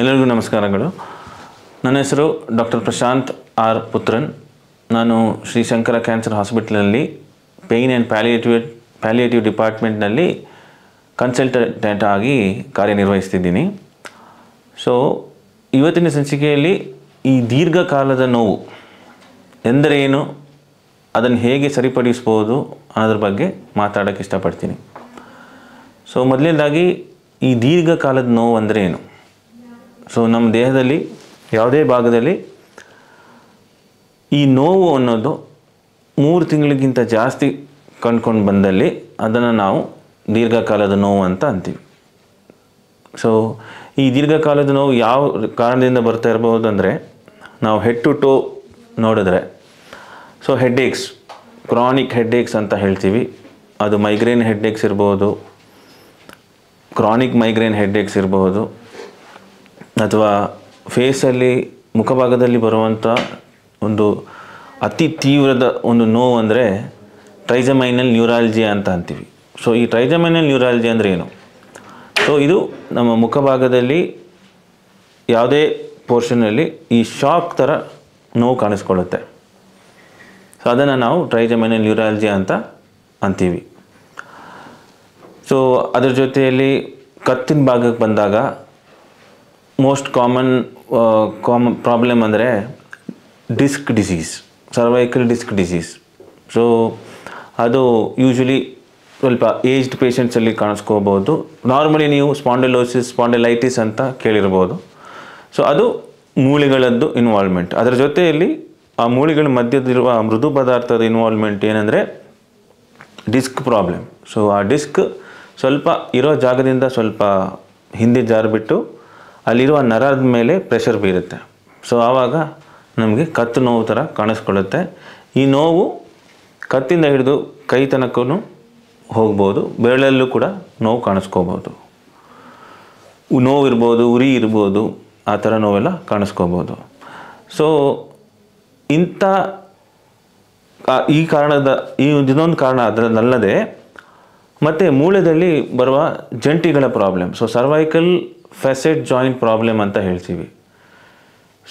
ಎಲ್ಲರಿಗೂ ನಮಸ್ಕಾರಗಳು ನನ್ನ ಹೆಸರು ಡಾಕ್ಟರ್ ಪ್ರಶಾಂತ್ ಆರ್ ಪುತ್ರನ್ ನಾನು ಶ್ರೀ ಶಂಕರ ಕ್ಯಾನ್ಸರ್ ಹಾಸ್ಪಿಟಲಲ್ಲಿ ಪೇಯ್ನ್ ಆ್ಯಂಡ್ ಪ್ಯಾಲಿಯೇಟಿವ್ ಪ್ಯಾಲಿಯೇಟಿವ್ ಡಿಪಾರ್ಟ್ಮೆಂಟ್ನಲ್ಲಿ ಕನ್ಸಲ್ಟೆಂಟ್ ಆಗಿ ಕಾರ್ಯನಿರ್ವಹಿಸ್ತಿದ್ದೀನಿ ಸೊ ಇವತ್ತಿನ ಸಂಚಿಕೆಯಲ್ಲಿ ಈ ದೀರ್ಘಕಾಲದ ನೋವು ಎಂದರೇನು ಅದನ್ನು ಹೇಗೆ ಸರಿಪಡಿಸ್ಬೋದು ಅನ್ನೋದ್ರ ಬಗ್ಗೆ ಮಾತಾಡೋಕ್ಕೆ ಇಷ್ಟಪಡ್ತೀನಿ ಸೊ ಮೊದಲನೇದಾಗಿ ಈ ದೀರ್ಘಕಾಲದ ನೋವು ಅಂದರೆ ಏನು ಸೊ ನಮ್ಮ ದೇಹದಲ್ಲಿ ಯಾವುದೇ ಭಾಗದಲ್ಲಿ ಈ ನೋವು ಅನ್ನೋದು ಮೂರು ತಿಂಗಳಿಗಿಂತ ಜಾಸ್ತಿ ಕಂಡ್ಕೊಂಡು ಬಂದಲ್ಲಿ ಅದನ್ನು ನಾವು ದೀರ್ಘಕಾಲದ ನೋವು ಅಂತ ಅಂತೀವಿ ಸೊ ಈ ದೀರ್ಘಕಾಲದ ನೋವು ಯಾವ ಕಾರಣದಿಂದ ಬರ್ತಾ ಇರಬಹುದು ಅಂದರೆ ನಾವು ಹೆಡ್ ಟು ಟೋ ನೋಡಿದ್ರೆ so headache chronic headache ಅಂತ ಹೇಳ್ತೀವಿ ಅದು ಮೈಗ್ರೇನ್ ಹೆಡ್ ಏಕ್ಸ್ ಇರ್ಬೋದು ಕ್ರಾನಿಕ್ ಮೈಗ್ರೇನ್ ಹೆಡ್ ಏಕ್ಸ್ ಇರಬಹುದು ಅಥವಾ ಫೇಸಲ್ಲಿ ಮುಖಭಾಗದಲ್ಲಿ ಬರುವಂಥ ಒಂದು ಅತಿ ತೀವ್ರದ ಒಂದು ನೋವು ಅಂದರೆ ಟ್ರೈಜಮೈನಲ್ ನ್ಯೂರಾಲಜಿ ಅಂತ ಅಂತೀವಿ ಸೊ ಈ ಟ್ರೈಜಮೈನಲ್ ನ್ಯೂರಾಲಜಿ ಅಂದರೆ ಏನು ಸೊ ಇದು ನಮ್ಮ ಮುಖಭಾಗದಲ್ಲಿ ಯಾವುದೇ ಪೋರ್ಷನಲ್ಲಿ ಈ ಶಾಕ್ ಥರ ನೋವು ಕಾಣಿಸ್ಕೊಳ್ಳುತ್ತೆ ಸೊ ಅದನ್ನು ನಾವು ಟ್ರೈಜಮೈನಲ್ ನ್ಯೂರಾಲಜಿ ಅಂತ ಅಂತೀವಿ ಸೊ ಅದರ ಜೊತೆಯಲ್ಲಿ ಕತ್ತಿನ ಭಾಗಕ್ಕೆ ಬಂದಾಗ ಮೋಸ್ಟ್ ಕಾಮನ್ ಕಾಮನ್ ಪ್ರಾಬ್ಲಮ್ ಅಂದರೆ disc disease cervical disc disease so ಅದು ಯೂಶ್ವಲಿ ಸ್ವಲ್ಪ ಏಜ್ಡ್ ಪೇಷಂಟ್ಸಲ್ಲಿ ಕಾಣಿಸ್ಕೋಬೋದು ನಾರ್ಮಲಿ ನೀವು ಸ್ಪಾಂಡಲೋಸಿಸ್ ಸ್ಪಾಂಡಲೈಟಿಸ್ ಅಂತ ಕೇಳಿರ್ಬೋದು ಸೊ ಅದು ಮೂಳೆಗಳದ್ದು ಇನ್ವಾಲ್ವ್ಮೆಂಟ್ ಅದರ ಜೊತೆಯಲ್ಲಿ ಆ ಮೂಳೆಗಳ ಮಧ್ಯದಿರುವ ಮೃದು ಪದಾರ್ಥದ ಇನ್ವಾಲ್ವ್ಮೆಂಟ್ ಏನಂದರೆ ಡಿಸ್ಕ್ ಪ್ರಾಬ್ಲಮ್ ಸೊ ಆ ಡಿಸ್ಕ್ ಸ್ವಲ್ಪ ಇರೋ ಜಾಗದಿಂದ ಸ್ವಲ್ಪ ಹಿಂದೆ ಬಿಟ್ಟು ಅಲ್ಲಿರುವ ನರದ ಮೇಲೆ ಪ್ರೆಷರ್ ಬೀರುತ್ತೆ ಸೊ ಆವಾಗ ನಮಗೆ ಕತ್ತು ನೋವು ಥರ ಕಾಣಿಸ್ಕೊಳ್ಳುತ್ತೆ ಈ ನೋವು ಕತ್ತಿಂದ ಹಿಡಿದು ಕೈ ತನಕೂ ಹೋಗ್ಬೋದು ಬೆರಳಲ್ಲೂ ಕೂಡ ನೋವು ಕಾಣಿಸ್ಕೋಬೋದು ನೋವು ಇರ್ಬೋದು ಉರಿ ಇರ್ಬೋದು ಆ ಥರ ನೋವೆಲ್ಲ ಕಾಣಿಸ್ಕೋಬೋದು ಸೊ ಇಂಥ ಈ ಕಾರಣದ ಈ ಇನ್ನೊಂದು ಕಾರಣ ಅದರಲ್ಲದೆ ಮತ್ತು ಮೂಳೆದಲ್ಲಿ ಬರುವ ಜಂಟಿಗಳ problem so cervical facet joint problem ಅಂತ ಹೇಳ್ತೀವಿ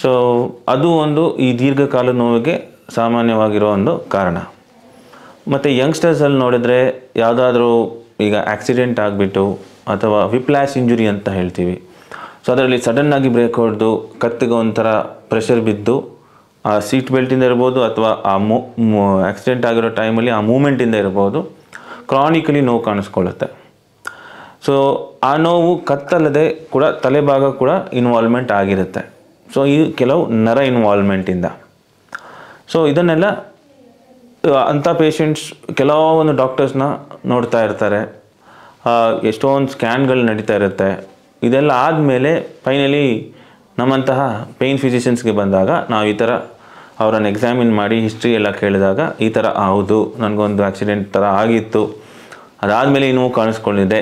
ಸೊ ಅದು ಒಂದು ಈ ದೀರ್ಘಕಾಲ ನೋವಿಗೆ ಸಾಮಾನ್ಯವಾಗಿರೋ ಒಂದು ಕಾರಣ ಮತ್ತು ಯಂಗ್ಸ್ಟರ್ಸಲ್ಲಿ ನೋಡಿದರೆ ಯಾವುದಾದ್ರೂ ಈಗ ಆಕ್ಸಿಡೆಂಟ್ ಆಗಿಬಿಟ್ಟು ಅಥವಾ ವಿಪ್ಲ್ಯಾಶ್ ಇಂಜುರಿ ಅಂತ ಹೇಳ್ತೀವಿ ಸೊ ಅದರಲ್ಲಿ ಸಡನ್ನಾಗಿ ಬ್ರೇಕ್ ಹೊಡೆದು ಕತ್ತಿಗೆ ಒಂಥರ ಪ್ರೆಷರ್ ಬಿದ್ದು ಆ ಸೀಟ್ ಬೆಲ್ಟಿಂದ ಇರ್ಬೋದು ಅಥವಾ ಆ ಮೂ ಆಕ್ಸಿಡೆಂಟ್ ಆಗಿರೋ ಟೈಮಲ್ಲಿ ಆ ಮೂಮೆಂಟಿಂದ ಇರ್ಬೋದು ಕ್ರಾನಿಕಲಿ ನೋವು ಕಾಣಿಸ್ಕೊಳ್ಳುತ್ತೆ ಸೊ ಆ ನೋವು ಕತ್ತಲ್ಲದೆ ಕೂಡ ತಲೆಭಾಗ ಕೂಡ ಇನ್ವಾಲ್ವ್ಮೆಂಟ್ ಆಗಿರುತ್ತೆ ಸೊ ಈ ಕೆಲವು ನರ ಇನ್ವಾಲ್ವ್ಮೆಂಟಿಂದ ಸೊ ಇದನ್ನೆಲ್ಲ ಅಂಥ ಪೇಷಂಟ್ಸ್ ಕೆಲವೊಂದು ಡಾಕ್ಟರ್ಸ್ನ ನೋಡ್ತಾ ಇರ್ತಾರೆ ಎಷ್ಟೊಂದು ಸ್ಕ್ಯಾನ್ಗಳು ನಡೀತಾ ಇರುತ್ತೆ ಇದೆಲ್ಲ ಆದಮೇಲೆ ಫೈನಲಿ ನಮ್ಮಂತಹ ಪೇಯ್ನ್ ಫಿಸಿಷಿಯನ್ಸ್ಗೆ ಬಂದಾಗ ನಾವು ಈ ಥರ ಅವರನ್ನು ಎಕ್ಸಾಮಿನ್ ಮಾಡಿ ಹಿಸ್ಟ್ರಿ ಎಲ್ಲ ಕೇಳಿದಾಗ ಈ ಥರ ಹೌದು ನನಗೊಂದು ಆಕ್ಸಿಡೆಂಟ್ ಥರ ಆಗಿತ್ತು ಅದಾದಮೇಲೆ ಈ ನೋವು ಕಾಣಿಸ್ಕೊಂಡಿದೆ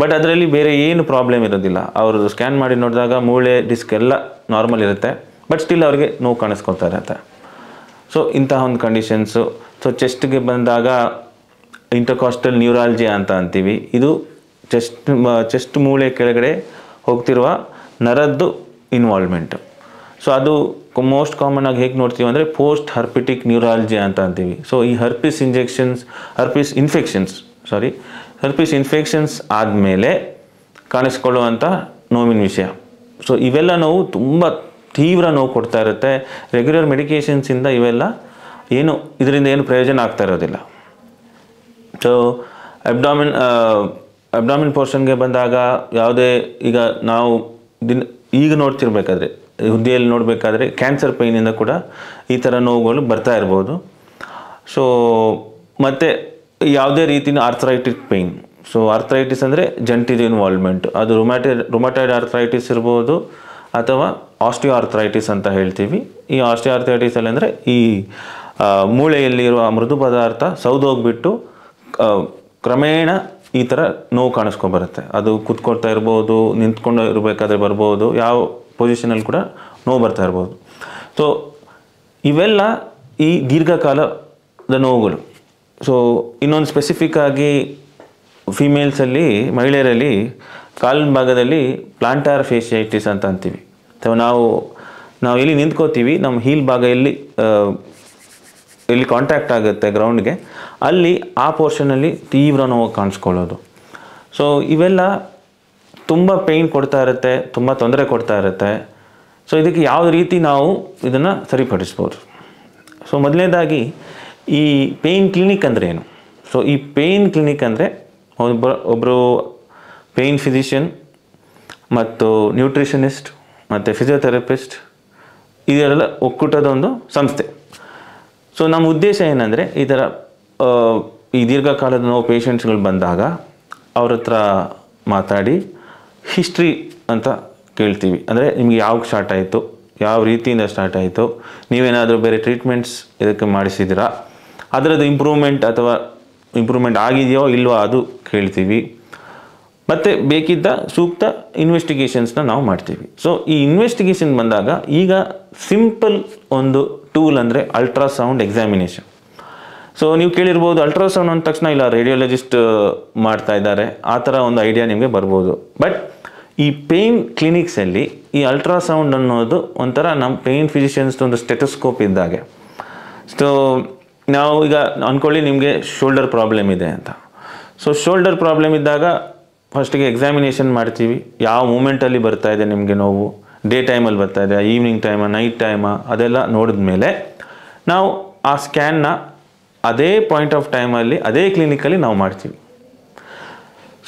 ಬಟ್ ಅದರಲ್ಲಿ ಬೇರೆ ಏನು ಪ್ರಾಬ್ಲಮ್ ಇರೋದಿಲ್ಲ ಅವರು ಸ್ಕ್ಯಾನ್ ಮಾಡಿ ನೋಡಿದಾಗ ಮೂಳೆ ಡಿಸ್ಕ್ ಎಲ್ಲ ನಾರ್ಮಲ್ ಇರುತ್ತೆ ಬಟ್ ಸ್ಟಿಲ್ ಅವರಿಗೆ ನೋವು ಕಾಣಿಸ್ಕೊಳ್ತಾ ಇರತ್ತೆ ಸೊ ಇಂತಹ ಒಂದು ಕಂಡೀಷನ್ಸು ಸೊ ಚೆಸ್ಟ್ಗೆ ಬಂದಾಗ ಇಂಟರ್ಕಾಸ್ಟಲ್ ನ್ಯೂರಾಲಜಿ ಅಂತ ಅಂತೀವಿ ಇದು ಚೆಸ್ಟ್ ಚೆಸ್ಟ್ ಮೂಳೆ ಕೆಳಗಡೆ ಹೋಗ್ತಿರುವ ನರದ್ದು ಇನ್ವಾಲ್ವ್ಮೆಂಟು ಸೊ ಅದು ಮೋಸ್ಟ್ ಕಾಮನ್ ಆಗಿ ಹೇಗೆ ನೋಡ್ತೀವಿ ಅಂದರೆ ಪೋಸ್ಟ್ ಹರ್ಪಿಟಿಕ್ ನ್ಯೂರಾಲಜಿ ಅಂತ ಅಂತೀವಿ ಸೊ ಈ herpes injections herpes infections sorry herpes infections ಆದಮೇಲೆ ಕಾಣಿಸ್ಕೊಳ್ಳುವಂಥ ನೋವಿನ ವಿಷಯ ಸೊ ಇವೆಲ್ಲ ನೋವು ತುಂಬ ತೀವ್ರ ನೋವು ಕೊಡ್ತಾ ಇರುತ್ತೆ ರೆಗ್ಯುಲರ್ ಮೆಡಿಕೇಷನ್ಸಿಂದ ಇವೆಲ್ಲ ಏನು ಇದರಿಂದ ಏನು ಪ್ರಯೋಜನ ಆಗ್ತಾ ಇರೋದಿಲ್ಲ ಸೊ ಅಬ್ಡಾಮಿನ್ ಅಬ್ಡಾಮಿನ್ ಪೋರ್ಷನ್ಗೆ ಬಂದಾಗ ಯಾವುದೇ ಈಗ ನಾವು ದಿನ ಈಗ ನೋಡ್ತಿರ್ಬೇಕಾದ್ರೆ ಹುದ್ದೆಯಲ್ಲಿ ನೋಡಬೇಕಾದ್ರೆ ಕ್ಯಾನ್ಸರ್ ಪೈನಿಂದ ಕೂಡ ಈ ಥರ ನೋವುಗಳು ಬರ್ತಾ ಇರ್ಬೋದು ಸೊ ಮತ್ತು ಯಾವುದೇ ರೀತಿಯ ಆರ್ಥ್ರೈಟಿಕ್ ಪೇಯ್ನ್ ಸೊ ಆರ್ಥ್ರೈಟಿಸ್ ಅಂದರೆ ಜಂಟಿದ ಇನ್ವಾಲ್ವ್ಮೆಂಟ್ ಅದು ರೊಮ್ಯಾಟೆ ರೊಮ್ಯಾಟೈಡ್ ಆರ್ಥ್ರೈಟಿಸ್ ಇರ್ಬೋದು ಅಥವಾ ಆಸ್ಟಿಯೋ ಆರ್ಥ್ರೈಟಿಸ್ ಅಂತ ಹೇಳ್ತೀವಿ ಈ ಆಸ್ಟಿಯೋ ಆರ್ಥರೈಟಿಸಲ್ಲಿ ಅಂದರೆ ಈ ಮೂಳೆಯಲ್ಲಿರುವ ಮೃದು ಪದಾರ್ಥ ಸೌದೋಗ್ಬಿಟ್ಟು ಕ್ರಮೇಣ ಈ ಥರ ನೋವು ಕಾಣಿಸ್ಕೊಂಬರುತ್ತೆ ಅದು ಕುತ್ಕೊಳ್ತಾ ಇರ್ಬೋದು ನಿಂತ್ಕೊಂಡು ಇರಬೇಕಾದ್ರೆ ಬರ್ಬೋದು ಯಾವ ಪೊಸಿಷನಲ್ಲಿ ಕೂಡ ನೋವು ಬರ್ತಾ ಇರ್ಬೋದು ಸೊ ಇವೆಲ್ಲ ಈ ದೀರ್ಘಕಾಲದ ನೋವುಗಳು ಸೊ ಇನ್ನೊಂದು ಸ್ಪೆಸಿಫಿಕ್ ಆಗಿ ಫಿಮೇಲ್ಸಲ್ಲಿ ಮಹಿಳೆಯರಲ್ಲಿ ಕಾಲಿನ ಭಾಗದಲ್ಲಿ ಪ್ಲಾಂಟಾರ್ ಫೇಶಿಯೈಟಿಸ್ ಅಂತ ಅಂತೀವಿ ಅಥವಾ ನಾವು ನಾವು ಎಲ್ಲಿ ನಿಂತ್ಕೋತೀವಿ ನಮ್ಮ ಹೀಲ್ ಭಾಗ ಎಲ್ಲಿ ಎಲ್ಲಿ ಕಾಂಟ್ಯಾಕ್ಟ್ ಆಗುತ್ತೆ ಗ್ರೌಂಡ್ಗೆ ಅಲ್ಲಿ ಆ ಪೋರ್ಷನಲ್ಲಿ ತೀವ್ರ ನೋವು ಕಾಣಿಸ್ಕೊಳ್ಳೋದು ಸೊ ಇವೆಲ್ಲ ತುಂಬ ಪೇಯ್ನ್ ಕೊಡ್ತಾ ಇರುತ್ತೆ ತುಂಬ ತೊಂದರೆ ಕೊಡ್ತಾ ಇರುತ್ತೆ ಸೊ ಇದಕ್ಕೆ ಯಾವ ರೀತಿ ನಾವು ಇದನ್ನು ಸರಿಪಡಿಸ್ಬೋದು ಸೊ ಮೊದಲನೇದಾಗಿ ಈ ಪೇಯ್ನ್ ಕ್ಲಿನಿಕ್ ಅಂದರೆ ಏನು ಸೊ ಈ ಪೇಯ್ನ್ ಕ್ಲಿನಿಕ್ ಅಂದರೆ ಒಬ್ಬ ಒಬ್ಬರು ಪೇಯ್ನ್ ಫಿಸಿಷಿಯನ್ ಮತ್ತು ನ್ಯೂಟ್ರಿಷನಿಸ್ಟ್ ಮತ್ತು ಫಿಸಿಯೋಥೆರಪಿಸ್ಟ್ ಇದೆಲ್ಲ ಒಕ್ಕೂಟದ ಒಂದು ಸಂಸ್ಥೆ ಸೊ ನಮ್ಮ ಉದ್ದೇಶ ಏನಂದರೆ ಈ ಥರ ಈ ದೀರ್ಘಕಾಲದ ನಾವು ಪೇಷಂಟ್ಸ್ಗಳು ಬಂದಾಗ ಅವ್ರ ಹತ್ರ ಮಾತಾಡಿ ಹಿಸ್ಟ್ರಿ ಅಂತ ಕೇಳ್ತೀವಿ ಅಂದರೆ ನಿಮಗೆ ಯಾವಾಗ ಸ್ಟಾರ್ಟ್ ಆಯಿತು ಯಾವ ರೀತಿಯಿಂದ ಸ್ಟಾರ್ಟ್ ಆಯಿತು ನೀವೇನಾದರೂ ಬೇರೆ ಟ್ರೀಟ್ಮೆಂಟ್ಸ್ ಇದಕ್ಕೆ ಮಾಡಿಸಿದಿರಾ ಅದರದ್ದು ಇಂಪ್ರೂವ್ಮೆಂಟ್ ಅಥವಾ ಇಂಪ್ರೂವ್ಮೆಂಟ್ ಆಗಿದೆಯೋ ಇಲ್ವೋ ಅದು ಕೇಳ್ತೀವಿ ಮತ್ತು ಬೇಕಿದ್ದ ಸೂಕ್ತ ಇನ್ವೆಸ್ಟಿಗೇಷನ್ಸ್ನ ನಾವು ಮಾಡ್ತೀವಿ ಸೊ ಈ ಇನ್ವೆಸ್ಟಿಗೇಷನ್ ಬಂದಾಗ ಈಗ ಸಿಂಪಲ್ ಒಂದು ಟೂಲ್ ಅಂದರೆ ಅಲ್ಟ್ರಾಸೌಂಡ್ ಎಕ್ಸಾಮಿನೇಷನ್ ಸೊ ನೀವು ಕೇಳಿರ್ಬೋದು ಅಲ್ಟ್ರಾಸೌಂಡ್ ಅಂದ ತಕ್ಷಣ ಇಲ್ಲ ರೇಡಿಯೋಲಜಿಸ್ಟ್ ಮಾಡ್ತಾ ಇದ್ದಾರೆ ಆ ಥರ ಒಂದು ಐಡಿಯಾ ನಿಮಗೆ ಬರ್ಬೋದು ಬಟ್ ಈ ಪೇಯ್ನ್ ಕ್ಲಿನಿಕ್ಸಲ್ಲಿ ಈ ಅಲ್ಟ್ರಾಸೌಂಡ್ ಅನ್ನೋದು ಒಂಥರ ನಮ್ಮ ಪೇಯ್ನ್ ಫಿಸಿಷಿಯನ್ಸ್ದು ಒಂದು ಸ್ಟೆಟಸ್ಕೋಪ್ ಇದ್ದಾಗೆ ಸೊ ನಾವು ಈಗ ಅಂದ್ಕೊಳ್ಳಿ ನಿಮಗೆ ಶೋಲ್ಡರ್ ಪ್ರಾಬ್ಲಮ್ ಇದೆ ಅಂತ ಸೊ ಶೋಲ್ಡರ್ ಪ್ರಾಬ್ಲಮ್ ಇದ್ದಾಗ ಫಸ್ಟಿಗೆ ಎಕ್ಸಾಮಿನೇಷನ್ ಮಾಡ್ತೀವಿ ಯಾವ ಮೂಮೆಂಟಲ್ಲಿ ಬರ್ತಾ ಇದೆ ನಿಮಗೆ ನೋವು ಡೇ ಟೈಮಲ್ಲಿ ಬರ್ತಾ ಇದೆ ಈವ್ನಿಂಗ್ ಟೈಮ ನೈಟ್ ಟೈಮ ಅದೆಲ್ಲ ನೋಡಿದ ಮೇಲೆ ನಾವು ಆ ಸ್ಕ್ಯಾನ್ನ ಅದೇ ಪಾಯಿಂಟ್ ಆಫ್ ಟೈಮಲ್ಲಿ ಅದೇ ಕ್ಲಿನಿಕಲ್ಲಿ ನಾವು ಮಾಡ್ತೀವಿ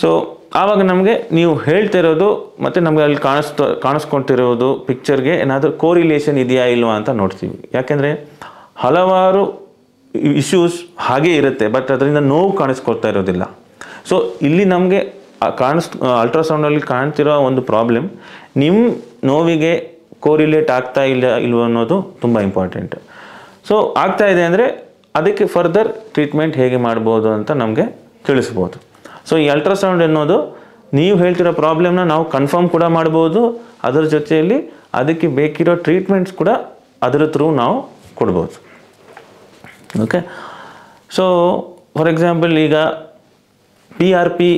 ಸೊ ಆವಾಗ ನಮಗೆ ನೀವು ಹೇಳ್ತಿರೋದು ಮತ್ತು ನಮಗೆ ಅಲ್ಲಿ ಕಾಣಿಸ್ತಾ ಕಾಣಿಸ್ಕೊತಿರೋದು ಪಿಕ್ಚರ್ಗೆ ಏನಾದರೂ ಕೋರಿಲೇಷನ್ ಇದೆಯಾ ಇಲ್ವಾ ಅಂತ ನೋಡ್ತೀವಿ ಯಾಕೆಂದರೆ ಹಲವಾರು ಇಶ್ಯೂಸ್ ಹಾಗೆ ಇರುತ್ತೆ ಬಟ್ ಅದರಿಂದ ನೋವು ಕಾಣಿಸ್ಕೊಳ್ತಾ ಇರೋದಿಲ್ಲ ಸೊ ಇಲ್ಲಿ ನಮಗೆ ಕಾಣಿಸ್ ಅಲ್ಟ್ರಾಸೌಂಡಲ್ಲಿ ಕಾಣ್ತಿರೋ ಒಂದು ಪ್ರಾಬ್ಲಮ್ ನಿಮ್ಮ ನೋವಿಗೆ ಕೋರಿಲೇಟ್ ಆಗ್ತಾ ಇಲ್ಲ ಇಲ್ವೋ ಅನ್ನೋದು ತುಂಬ ಇಂಪಾರ್ಟೆಂಟ್ ಸೊ ಆಗ್ತಾ ಇದೆ ಅಂದರೆ ಅದಕ್ಕೆ ಫರ್ದರ್ ಟ್ರೀಟ್ಮೆಂಟ್ ಹೇಗೆ ಮಾಡ್ಬೋದು ಅಂತ ನಮಗೆ ತಿಳಿಸ್ಬೋದು ಸೊ ಈ ಅಲ್ಟ್ರಾಸೌಂಡ್ ಅನ್ನೋದು ನೀವು ಹೇಳ್ತಿರೋ ಪ್ರಾಬ್ಲಮ್ನ ನಾವು ಕನ್ಫರ್ಮ್ ಕೂಡ ಮಾಡ್ಬೋದು ಅದರ ಜೊತೆಯಲ್ಲಿ ಅದಕ್ಕೆ ಬೇಕಿರೋ ಟ್ರೀಟ್ಮೆಂಟ್ಸ್ ಕೂಡ ಅದರ ಥ್ರೂ ನಾವು ಕೊಡ್ಬೋದು ಓಕೆ ಸೊ ಫಾರ್ ಎಕ್ಸಾಂಪಲ್ ಈಗ ಪಿ ಆರ್ ಪಿ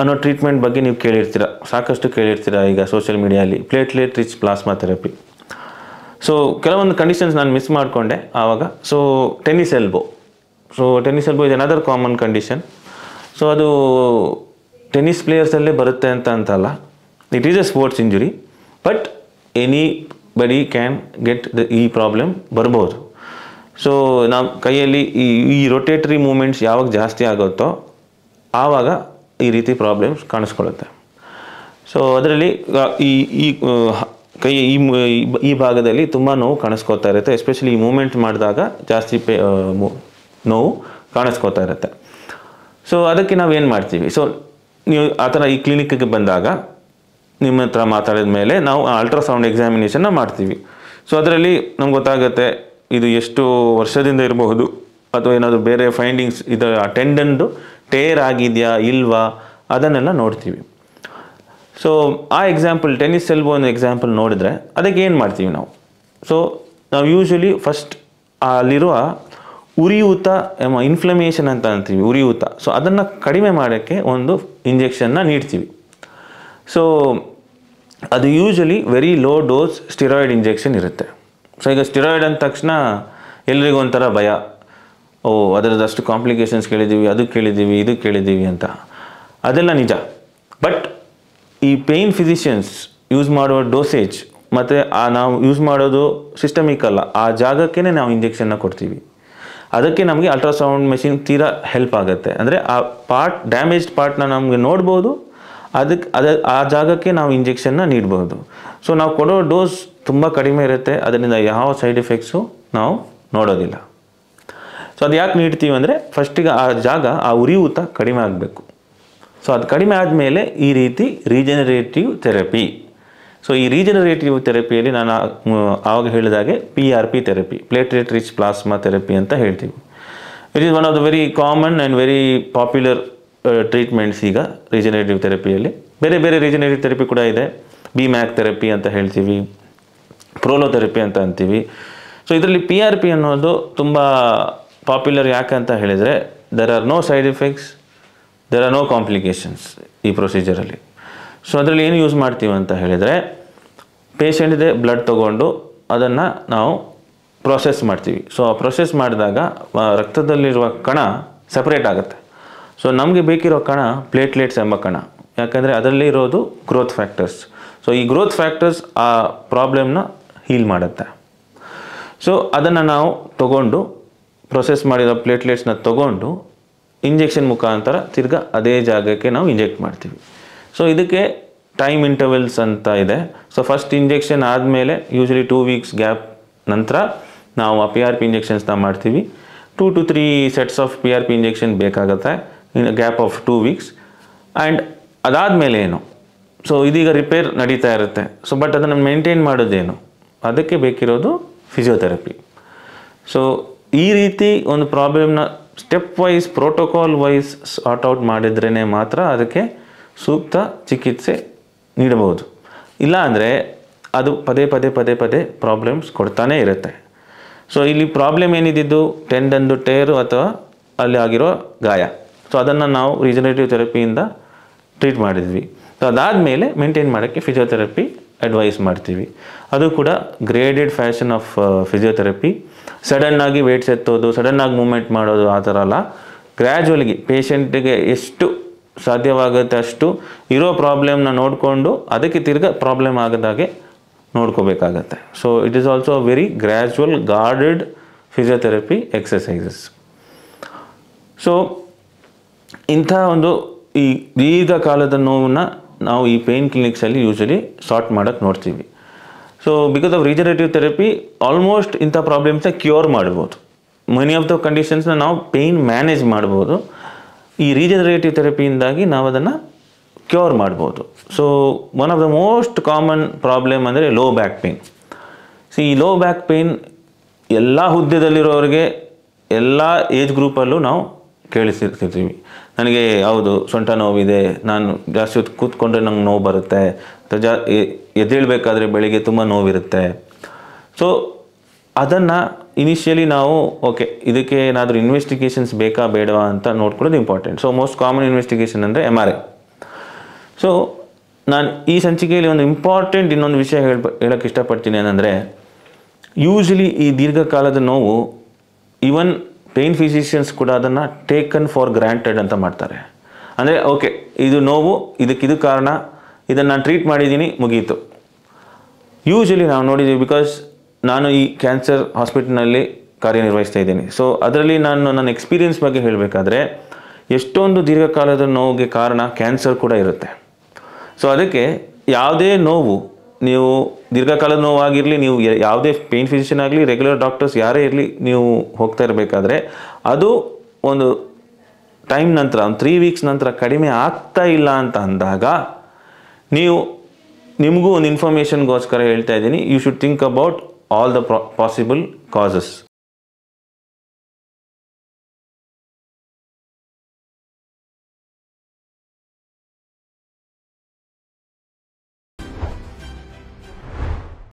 ಅನ್ನೋ ಟ್ರೀಟ್ಮೆಂಟ್ ಬಗ್ಗೆ ನೀವು ಕೇಳಿರ್ತೀರ ಸಾಕಷ್ಟು ಕೇಳಿರ್ತೀರ ಈಗ ಸೋಷಿಯಲ್ ಮೀಡಿಯಲ್ಲಿ platelet rich plasma therapy so ಕೆಲವೊಂದು ಕಂಡೀಷನ್ಸ್ ನಾನು ಮಿಸ್ ಮಾಡಿಕೊಂಡೆ ಆವಾಗ so tennis elbow so tennis elbow is another common condition so ಅದು ಟೆನ್ನಿಸ್ ಪ್ಲೇಯರ್ಸಲ್ಲೇ ಬರುತ್ತೆ ಅಂತ ಅಂತಲ್ಲ it is a sports injury but anybody can get the ಈ ಪ್ರಾಬ್ಲಮ್ ಬರ್ಬೋದು ಸೊ ನಮ್ಮ ಕೈಯಲ್ಲಿ ಈ ಈ ರೊಟೇಟ್ರಿ ಮೂಮೆಂಟ್ಸ್ ಯಾವಾಗ ಜಾಸ್ತಿ ಆಗುತ್ತೋ ಆವಾಗ ಈ ರೀತಿ ಪ್ರಾಬ್ಲಮ್ಸ್ ಕಾಣಿಸ್ಕೊಳುತ್ತೆ ಸೊ ಅದರಲ್ಲಿ ಈ ಈ ಕೈ ಈ ಈ ಭಾಗದಲ್ಲಿ ತುಂಬ ನೋವು ಕಾಣಿಸ್ಕೋತಾ ಇರುತ್ತೆ ಎಸ್ಪೆಷಲಿ ಈ ಮೂಮೆಂಟ್ ಮಾಡಿದಾಗ ಜಾಸ್ತಿ ಪೇ ನೋವು ಕಾಣಿಸ್ಕೋತಾ ಇರುತ್ತೆ ಸೊ ಅದಕ್ಕೆ ನಾವು ಏನು ಮಾಡ್ತೀವಿ ಸೊ ನೀವು ಆ ಥರ ಈ ಕ್ಲಿನಿಕ್ಗೆ ಬಂದಾಗ ನಿಮ್ಮ ಹತ್ರ ಮಾತಾಡಿದ ಮೇಲೆ ನಾವು ಅಲ್ಟ್ರಾಸೌಂಡ್ ಎಕ್ಸಾಮಿನೇಷನ್ನ ಮಾಡ್ತೀವಿ ಸೊ ಅದರಲ್ಲಿ ನಮ್ಗೆ ಗೊತ್ತಾಗುತ್ತೆ ಇದು ಎಷ್ಟು ವರ್ಷದಿಂದ ಇರಬಹುದು ಅಥವಾ ಏನಾದರೂ ಬೇರೆ ಫೈಂಡಿಂಗ್ಸ್ ಇದು ಅಟೆಂಡೆಂಟು ಟೇರ್ ಆಗಿದೆಯಾ ಇಲ್ವಾ ಅದನ್ನೆಲ್ಲ ನೋಡ್ತೀವಿ ಸೊ ಆ ಎಕ್ಸಾಂಪಲ್ ಟೆನ್ನಿಸ್ ಒಂದು ಎಕ್ಸಾಂಪಲ್ ನೋಡಿದ್ರೆ ಅದಕ್ಕೆ ಏನು ಮಾಡ್ತೀವಿ ನಾವು ಸೊ ನಾವು ಯೂಶ್ವಲಿ ಫಸ್ಟ್ ಅಲ್ಲಿರುವ ಉರಿಯೂತ ಎಂಬ ಇನ್ಫ್ಲಮೇಷನ್ ಅಂತ ಅಂತೀವಿ ಉರಿಯೂತ ಸೊ ಅದನ್ನು ಕಡಿಮೆ ಮಾಡೋಕ್ಕೆ ಒಂದು ಇಂಜೆಕ್ಷನ್ನ ನೀಡ್ತೀವಿ ಸೊ ಅದು usually very low dose steroid injection ಇರುತ್ತೆ ಸೊ ಈಗ ಸ್ಟಿರಾಯ್ಡ್ ಅಂದ ತಕ್ಷಣ ಎಲ್ರಿಗೂ ಒಂಥರ ಭಯ ಓ ಅದರದಷ್ಟು ಕಾಂಪ್ಲಿಕೇಶನ್ಸ್ ಕೇಳಿದ್ದೀವಿ ಅದು ಕೇಳಿದ್ದೀವಿ ಇದು ಕೇಳಿದ್ದೀವಿ ಅಂತ ಅದೆಲ್ಲ ನಿಜ ಬಟ್ ಈ ಪೇಯ್ನ್ ಫಿಸಿಷಿಯನ್ಸ್ ಯೂಸ್ ಮಾಡುವ ಡೋಸೇಜ್ ಮತ್ತು ಆ ನಾವು ಯೂಸ್ ಮಾಡೋದು ಸಿಸ್ಟಮಿಕ್ ಅಲ್ಲ ಆ ಜಾಗಕ್ಕೇ ನಾವು ಇಂಜೆಕ್ಷನ್ನ ಕೊಡ್ತೀವಿ ಅದಕ್ಕೆ ನಮಗೆ ಅಲ್ಟ್ರಾಸೌಂಡ್ ಮೆಷಿನ್ ತೀರಾ ಹೆಲ್ಪ್ ಆಗುತ್ತೆ ಅಂದರೆ ಆ ಪಾರ್ಟ್ ಡ್ಯಾಮೇಜ್ಡ್ ಪಾರ್ಟ್ನ ನಮಗೆ ನೋಡ್ಬೋದು ಅದಕ್ಕೆ ಅದ ಆ ಜಾಗಕ್ಕೆ ನಾವು ಇಂಜೆಕ್ಷನ್ನ ನೀಡಬಹುದು ಸೊ ನಾವು ಕೊಡೋ ಡೋಸ್ ತುಂಬ ಕಡಿಮೆ ಇರುತ್ತೆ ಅದರಿಂದ ಯಾವ ಸೈಡ್ ಎಫೆಕ್ಟ್ಸು ನಾವು ನೋಡೋದಿಲ್ಲ ಸೊ ಅದು ಯಾಕೆ ನೀಡ್ತೀವಿ ಅಂದರೆ ಫಸ್ಟಿಗೆ ಆ ಜಾಗ ಆ ಉರಿಯೂತ ಕಡಿಮೆ ಆಗಬೇಕು ಸೊ ಅದು ಕಡಿಮೆ ಆದಮೇಲೆ ಈ ರೀತಿ ರೀಜನರೇಟಿವ್ ಥೆರಪಿ ಸೊ ಈ ರೀಜನರೇಟಿವ್ ಥೆರಪಿಯಲ್ಲಿ ನಾನು ಆವಾಗ ಹೇಳಿದಾಗೆ P R P therapy platelet rich plasma therapy ಅಂತ ಹೇಳ್ತೀವಿ it is one of the very common and very popular treatments ಈಗ ರೀಜನೇಟಿವ್ ಥೆರಪಿಯಲ್ಲಿ ಬೇರೆ ಬೇರೆ ರೀಜನೇಟಿವ್ ಥೆರಪಿ ಕೂಡ ಇದೆ ಬಿ ಮ್ಯಾಕ್ ಥೆರಪಿ ಅಂತ ಹೇಳ್ತೀವಿ ಪ್ರೋಲೋ ಥೆರಪಿ ಅಂತ ಅಂತೀವಿ ಸೊ ಇದರಲ್ಲಿ ಪಿ ಆರ್ ಪಿ ಅನ್ನೋದು ತುಂಬ ಪಾಪ್ಯುಲರ್ ಯಾಕೆ ಅಂತ ಹೇಳಿದರೆ there are no side effects there are no complications ಈ ಪ್ರೊಸೀಜರಲ್ಲಿ ಸೊ ಅದರಲ್ಲಿ ಏನು ಯೂಸ್ ಮಾಡ್ತೀವಿ ಅಂತ ಹೇಳಿದರೆ ಪೇಷೆಂಟ್ದೇ ಬ್ಲಡ್ ತೊಗೊಂಡು ಅದನ್ನು ನಾವು ಪ್ರೊಸೆಸ್ ಮಾಡ್ತೀವಿ ಸೊ ಆ ಪ್ರೊಸೆಸ್ ಮಾಡಿದಾಗ ರಕ್ತದಲ್ಲಿರುವ ಕಣ ಸಪ್ರೇಟ್ ಆಗುತ್ತೆ ಸೊ ನಮಗೆ ಬೇಕಿರೋ ಕಣ ಪ್ಲೇಟ್ಲೆಟ್ಸ್ ಎಂಬ ಕಣ ಯಾಕಂದರೆ ಅದರಲ್ಲಿ ಇರೋದು ಗ್ರೋತ್ ಫ್ಯಾಕ್ಟರ್ಸ್ ಸೊ ಈ ಗ್ರೋತ್ ಫ್ಯಾಕ್ಟರ್ಸ್ ಆ ಪ್ರಾಬ್ಲಮ್ನ ಹೀಲ್ ಮಾಡುತ್ತೆ ಸೊ ಅದನ್ನು ನಾವು ತಗೊಂಡು ಪ್ರೊಸೆಸ್ ಮಾಡಿರೋ ಪ್ಲೇಟ್ಲೆಟ್ಸ್ನ ತಗೊಂಡು ಇಂಜೆಕ್ಷನ್ ಮುಖಾಂತರ ತಿರ್ಗಾ ಅದೇ ಜಾಗಕ್ಕೆ ನಾವು ಇಂಜೆಕ್ಟ್ ಮಾಡ್ತೀವಿ ಸೊ ಇದಕ್ಕೆ ಟೈಮ್ ಇಂಟರ್ವೆಲ್ಸ್ ಅಂತ ಇದೆ ಸೊ ಫಸ್ಟ್ ಇಂಜೆಕ್ಷನ್ ಆದಮೇಲೆ ಯೂಶ್ವಲಿ ಟೂ ವೀಕ್ಸ್ ಗ್ಯಾಪ್ ನಂತರ ನಾವು ಆ ಪಿ ಆರ್ ಪಿ ಇಂಜೆಕ್ಷನ್ಸ್ನ ಮಾಡ್ತೀವಿ two to three sets of P R P injection ಬೇಕಾಗುತ್ತೆ in gap of two weeks and ಮೇಲೆ ಏನು ಸೊ ಇದೀಗ ರಿಪೇರ್ ನಡೀತಾ ಇರುತ್ತೆ ಸೊ ಬಟ್ ಅದನ್ನು ಮೇಂಟೈನ್ ಮಾಡೋದೇನು ಅದಕ್ಕೆ ಬೇಕಿರೋದು ಫಿಸಿಯೋಥೆರಪಿ ಸೊ ಈ ರೀತಿ ಒಂದು ಪ್ರಾಬ್ಲಮ್ನ step wise protocol wise sort out ಮಾಡಿದ್ರೇ ಮಾತ್ರ ಅದಕ್ಕೆ ಸೂಕ್ತ ಚಿಕಿತ್ಸೆ ನೀಡಬಹುದು ಇಲ್ಲಾಂದರೆ ಅದು ಪದೇ ಪದೇ ಪದೇ ಪದೇ ಪ್ರಾಬ್ಲಮ್ಸ್ ಕೊಡ್ತಾನೆ ಇರುತ್ತೆ ಸೊ ಇಲ್ಲಿ ಪ್ರಾಬ್ಲಮ್ ಏನಿದ್ದು ಟೆಂಡಂದು ಟೇರು ಅಥವಾ ಅಲ್ಲಿ ಆಗಿರೋ ಗಾಯ ಸೊ ಅದನ್ನು ನಾವು ರೀಜನೇಟಿವ್ ಥೆರಪಿಯಿಂದ ಟ್ರೀಟ್ ಮಾಡಿದ್ವಿ ಸೊ ಅದಾದಮೇಲೆ ಮೇಂಟೈನ್ ಮಾಡೋಕ್ಕೆ ಫಿಸಿಯೋಥೆರಪಿ ಅಡ್ವೈಸ್ ಮಾಡ್ತೀವಿ ಅದು ಕೂಡ ಗ್ರೇಡೆಡ್ ಫ್ಯಾಷನ್ ಆಫ್ ಫಿಸಿಯೋಥೆರಪಿ ಸಡನ್ನಾಗಿ ವೇಟ್ಸ್ ಎತ್ತೋದು ಸಡನ್ನಾಗಿ ಮೂಮೆಂಟ್ ಮಾಡೋದು ಆ ಥರ ಅಲ್ಲ ಗ್ರ್ಯಾಜುವಲ್ಗೆ ಪೇಷಂಟ್ಗೆ ಎಷ್ಟು ಸಾಧ್ಯವಾಗುತ್ತೆ ಅಷ್ಟು ಇರೋ ಪ್ರಾಬ್ಲಮ್ನ ನೋಡಿಕೊಂಡು ಅದಕ್ಕೆ ತಿರ್ಗ ಪ್ರಾಬ್ಲಮ್ ಆಗದಾಗೆ ನೋಡ್ಕೋಬೇಕಾಗತ್ತೆ so it is also very gradual guarded physiotherapy exercises so ಇಂಥ ಒಂದು ಈ ದೀರ್ಘಕಾಲದ ನೋವನ್ನು ನಾವು ಈ ಪೇಯ್ನ್ ಕ್ಲಿನಿಕ್ಸಲ್ಲಿ ಯೂಶಲಿ ಸಾರ್ಟ್ ಮಾಡೋಕ್ಕೆ ನೋಡ್ತೀವಿ so because of regenerative therapy almost ಇಂಥ ಪ್ರಾಬ್ಲಮ್ಸ್ನ ಕ್ಯೂರ್ ಮಾಡ್ಬೋದು ಮನಿ ಆಫ್ ದ ಕಂಡೀಷನ್ಸ್ನ ನಾವು ಪೇಯ್ನ್ ಮ್ಯಾನೇಜ್ ಮಾಡ್ಬೋದು ಈ ರೀಜನರೇಟಿವ್ ಥೆರಪಿಯಿಂದಾಗಿ ನಾವು ಅದನ್ನು ಕ್ಯೂರ್ ಮಾಡ್ಬೋದು so one of the most common problem ಅಂದರೆ ಲೋ ಬ್ಯಾಕ್ ಪೇಯ್ನ್ ಸೊ ಈ ಲೋ ಬ್ಯಾಕ್ ಪೇಯ್ನ್ ಎಲ್ಲ ಹುದ್ದೆದಲ್ಲಿರೋರಿಗೆ ಎಲ್ಲ ಏಜ್ ಗ್ರೂಪಲ್ಲೂ ನಾವು ಕೇಳಿಸಿರ್ತಿರ್ತೀವಿ ನನಗೆ ಹೌದು ಸೊಂಟ ನೋವಿದೆ ನಾನು ಜಾಸ್ತಿ ಹೊತ್ತು ಕೂತ್ಕೊಂಡ್ರೆ ನಂಗೆ ನೋವು ಬರುತ್ತೆ ಅಥವಾ ಜಾ ಎದ್ದೇಳಬೇಕಾದ್ರೆ ಬೆಳಿಗ್ಗೆ ತುಂಬ ನೋವಿರುತ್ತೆ ಸೊ ಅದನ್ನು ಇನಿಷಿಯಲಿ ನಾವು ಓಕೆ ಇದಕ್ಕೆ ಏನಾದರೂ ಇನ್ವೆಸ್ಟಿಗೇಷನ್ಸ್ ಬೇಕಾ ಬೇಡವಾ ಅಂತ ನೋಡ್ಕೊಳ್ಳೋದು important so most common investigation ಅಂದರೆ ಎಮ್ ಆರ್ ಐ ಸೊ ನಾನು ಈ ಸಂಚಿಕೆಯಲ್ಲಿ ಒಂದು ಇಂಪಾರ್ಟೆಂಟ್ ಇನ್ನೊಂದು ವಿಷಯ ಹೇಳ್ಬ ಹೇಳೋಕ್ಕೆ ಇಷ್ಟಪಡ್ತೀನಿ ಏನಂದರೆ ಯೂಶ್ವಲಿ ಈ ದೀರ್ಘಕಾಲದ ನೋವು ಈವನ್ ಪೇನ್ ಫಿಸಿಷಿಯನ್ಸ್ ಕೂಡ ಅದನ್ನು ಟೇಕನ್ ಫಾರ್ ಗ್ರ್ಯಾಂಟೆಡ್ ಅಂತ ಮಾಡ್ತಾರೆ ಅಂದರೆ ಓಕೆ ಇದು ನೋವು ಇದು ಕಾರಣ ಇದನ್ನು ನಾನು ಟ್ರೀಟ್ ಮಾಡಿದ್ದೀನಿ ಮುಗೀತು ಯೂಶ್ವಲಿ ನಾವು ನೋಡಿದ್ದೀವಿ ಬಿಕಾಸ್ ನಾನು ಈ ಕ್ಯಾನ್ಸರ್ ಹಾಸ್ಪಿಟಲ್ನಲ್ಲಿ ಕಾರ್ಯನಿರ್ವಹಿಸ್ತಾ ಇದ್ದೀನಿ ಸೊ ಅದರಲ್ಲಿ ನಾನು ನನ್ನ ಎಕ್ಸ್ಪೀರಿಯನ್ಸ್ ಬಗ್ಗೆ ಹೇಳಬೇಕಾದ್ರೆ ಎಷ್ಟೊಂದು ದೀರ್ಘಕಾಲದ ನೋವಿಗೆ ಕಾರಣ ಕ್ಯಾನ್ಸರ್ ಕೂಡ ಇರುತ್ತೆ ಸೊ ಅದಕ್ಕೆ ಯಾವುದೇ ನೋವು ನೀವು ದೀರ್ಘಕಾಲ ನೋವಾಗಿರಲಿ ನೀವು ಯಾವುದೇ ಪೇಯ್ನ್ ಫಿಸಿಷಿಯನ್ ಆಗಲಿ ರೆಗ್ಯುಲರ್ ಡಾಕ್ಟರ್ಸ್ ಯಾರೇ ಇರಲಿ ನೀವು ಹೋಗ್ತಾ ಇರಬೇಕಾದ್ರೆ ಅದು ಒಂದು ಟೈಮ್ ನಂತರ ಒಂದು ತ್ರೀ ವೀಕ್ಸ್ ನಂತರ ಕಡಿಮೆ ಆಗ್ತಾ ಇಲ್ಲ ಅಂತ ಅಂದಾಗ ನೀವು ನಿಮಗೂ ಒಂದು ಇನ್ಫಾರ್ಮೇಷನ್ಗೋಸ್ಕರ ಹೇಳ್ತಾ ಇದ್ದೀನಿ you should think about all the possible causes